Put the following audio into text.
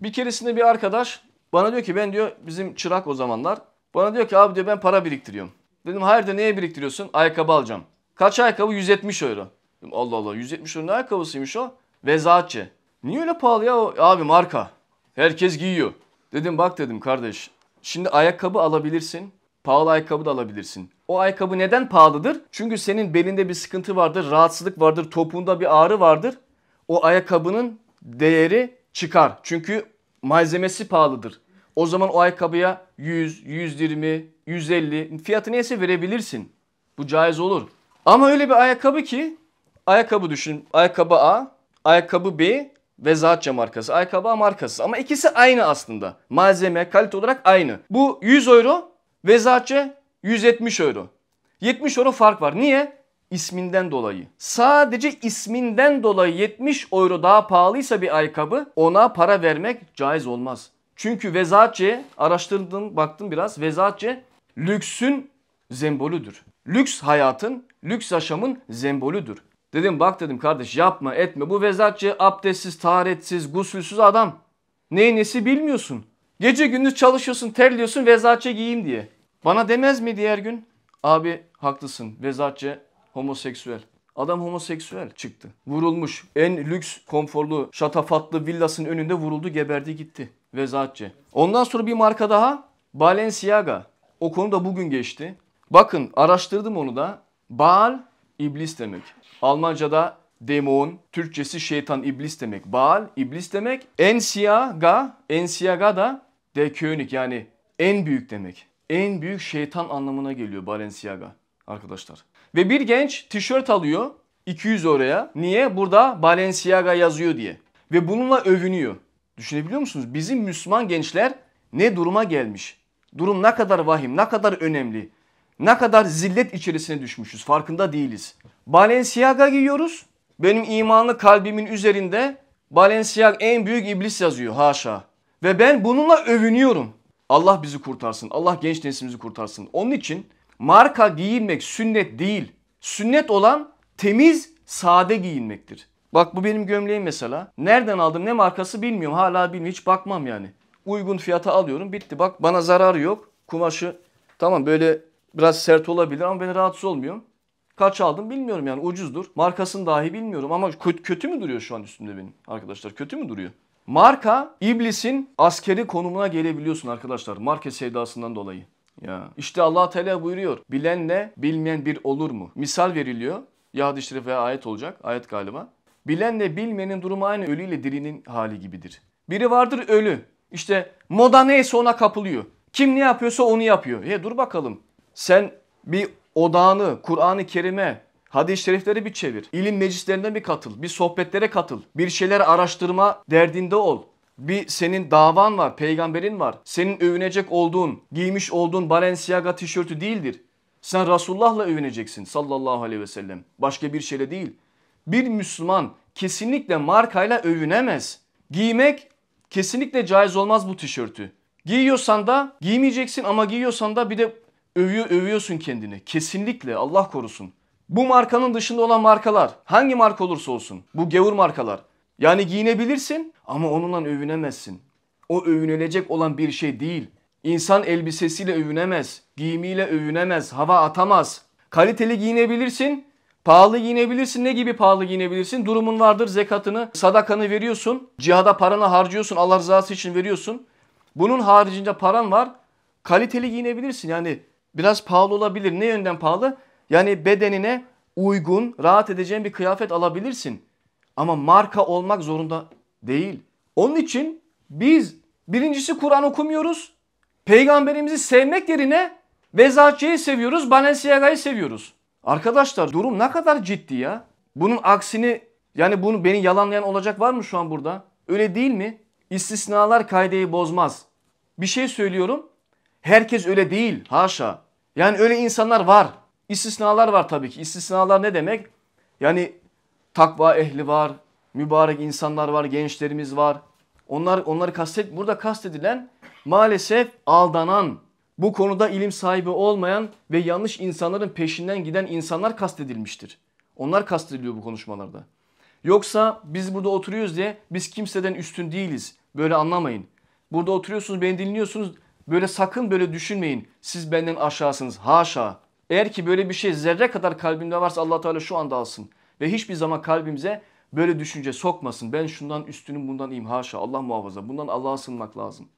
Bir keresinde bir arkadaş bana diyor ki ben diyor bizim çırak o zamanlar. Bana diyor ki abi diyor ben para biriktiriyorum. Dedim hayır da neye biriktiriyorsun? Ayakkabı alacağım. Kaç ayakkabı? 170 euro. Dedim, Allah Allah 170 euro ne ayakkabısıymış o? Vezaatçı. Niye öyle pahalı ya o? Abi marka. Herkes giyiyor. Dedim bak dedim kardeş. Şimdi ayakkabı alabilirsin. Pahalı ayakkabı da alabilirsin. O ayakkabı neden pahalıdır? Çünkü senin belinde bir sıkıntı vardır, rahatsızlık vardır, topuğunda bir ağrı vardır. O ayakkabının değeri çıkar. Çünkü malzemesi pahalıdır. O zaman o ayakkabıya 100, 120, 150 fiyatı neyse verebilirsin. Bu caiz olur. Ama öyle bir ayakkabı ki ayakkabı düşün. Ayakkabı A, ayakkabı B ve Zatça markası. Ayakkabı A markası. Ama ikisi aynı aslında. Malzeme, kalite olarak aynı. Bu 100 euro ve Zatça 170 euro. 70 euro fark var. Niye? isminden dolayı. Sadece isminden dolayı 70 euro daha pahalıysa bir ayakkabı ona para vermek caiz olmaz. Çünkü vezaatçe araştırdım baktım biraz vezaatçe lüksün zembolüdür. Lüks hayatın, lüks yaşamın zembolüdür. Dedim bak dedim kardeş yapma etme bu vezaatçı abdestsiz, taharetsiz, gusülsüz adam. Neyi nesi bilmiyorsun. Gece gündüz çalışıyorsun terliyorsun vezaatçı giyeyim diye. Bana demez mi diğer gün? Abi haklısın vezaatçı homoseksüel. Adam homoseksüel çıktı. Vurulmuş. En lüks, konforlu, şatafatlı villasının önünde vuruldu, geberdi gitti. Vezaatçı. Ondan sonra bir marka daha. Balenciaga. O konu da bugün geçti. Bakın araştırdım onu da. Baal iblis demek. Almanca'da demon, Türkçesi şeytan iblis demek. Baal iblis demek. Ensiaga, Ensiaga da de König yani en büyük demek. En büyük şeytan anlamına geliyor Balenciaga arkadaşlar. Ve bir genç tişört alıyor 200 oraya. Niye? Burada Balenciaga yazıyor diye. Ve bununla övünüyor. Düşünebiliyor musunuz? Bizim Müslüman gençler ne duruma gelmiş? Durum ne kadar vahim, ne kadar önemli. Ne kadar zillet içerisine düşmüşüz farkında değiliz. Balenciaga giyiyoruz. Benim imanlı kalbimin üzerinde Balenciaga en büyük iblis yazıyor haşa. Ve ben bununla övünüyorum. Allah bizi kurtarsın. Allah genç neslimizi kurtarsın. Onun için marka giyinmek sünnet değil. Sünnet olan temiz, sade giyinmektir. Bak bu benim gömleğim mesela. Nereden aldım ne markası bilmiyorum. Hala bilmiyorum. Hiç bakmam yani. Uygun fiyata alıyorum. Bitti. Bak bana zararı yok. Kumaşı tamam böyle biraz sert olabilir ama ben rahatsız olmuyorum. Kaç aldım bilmiyorum yani ucuzdur. Markasını dahi bilmiyorum ama kötü, mü duruyor şu an üstümde benim arkadaşlar? Kötü mü duruyor? Marka iblisin askeri konumuna gelebiliyorsun arkadaşlar. marka sevdasından dolayı. Ya. İşte allah Teala buyuruyor. Bilenle bilmeyen bir olur mu? Misal veriliyor. Ya hadis-i şerife ayet olacak. Ayet galiba. Bilenle bilmeyenin durumu aynı ölüyle dirinin hali gibidir. Biri vardır ölü. İşte moda neyse ona kapılıyor. Kim ne yapıyorsa onu yapıyor. He dur bakalım. Sen bir odağını, Kur'an-ı Kerim'e, hadis-i şerifleri bir çevir. İlim meclislerinden bir katıl. Bir sohbetlere katıl. Bir şeyler araştırma derdinde ol. Bir senin davan var, peygamberin var. Senin övünecek olduğun, giymiş olduğun Balenciaga tişörtü değildir. Sen Resulullah'la övüneceksin sallallahu aleyhi ve sellem. Başka bir şeyle değil. Bir Müslüman kesinlikle markayla övünemez. Giymek kesinlikle caiz olmaz bu tişörtü. Giyiyorsan da giymeyeceksin ama giyiyorsan da bir de övüyor, övüyorsun kendini. Kesinlikle Allah korusun. Bu markanın dışında olan markalar hangi marka olursa olsun bu gevur markalar yani giyinebilirsin ama onunla övünemezsin. O övünülecek olan bir şey değil. İnsan elbisesiyle övünemez, giyimiyle övünemez, hava atamaz. Kaliteli giyinebilirsin, pahalı giyinebilirsin. Ne gibi pahalı giyinebilirsin? Durumun vardır, zekatını, sadakanı veriyorsun, cihada paranı harcıyorsun, Allah rızası için veriyorsun. Bunun haricinde paran var, kaliteli giyinebilirsin. Yani biraz pahalı olabilir. Ne yönden pahalı? Yani bedenine uygun, rahat edeceğin bir kıyafet alabilirsin. Ama marka olmak zorunda değil. Onun için biz birincisi Kur'an okumuyoruz. Peygamberimizi sevmek yerine Vezaçe'yi seviyoruz, Balenciaga'yı seviyoruz. Arkadaşlar durum ne kadar ciddi ya. Bunun aksini yani bunu beni yalanlayan olacak var mı şu an burada? Öyle değil mi? İstisnalar kaideyi bozmaz. Bir şey söylüyorum. Herkes öyle değil. Haşa. Yani öyle insanlar var. İstisnalar var tabii ki. İstisnalar ne demek? Yani takva ehli var, mübarek insanlar var, gençlerimiz var. Onlar onları kastet burada kastedilen maalesef aldanan, bu konuda ilim sahibi olmayan ve yanlış insanların peşinden giden insanlar kastedilmiştir. Onlar kastediliyor bu konuşmalarda. Yoksa biz burada oturuyoruz diye biz kimseden üstün değiliz. Böyle anlamayın. Burada oturuyorsunuz, beni dinliyorsunuz. Böyle sakın böyle düşünmeyin. Siz benden aşağısınız. Haşa. Eğer ki böyle bir şey zerre kadar kalbimde varsa Allah Teala şu anda alsın. Ve hiçbir zaman kalbimize böyle düşünce sokmasın. Ben şundan üstünüm bundan iyiyim. Haşa Allah muhafaza. Bundan Allah'a sığınmak lazım.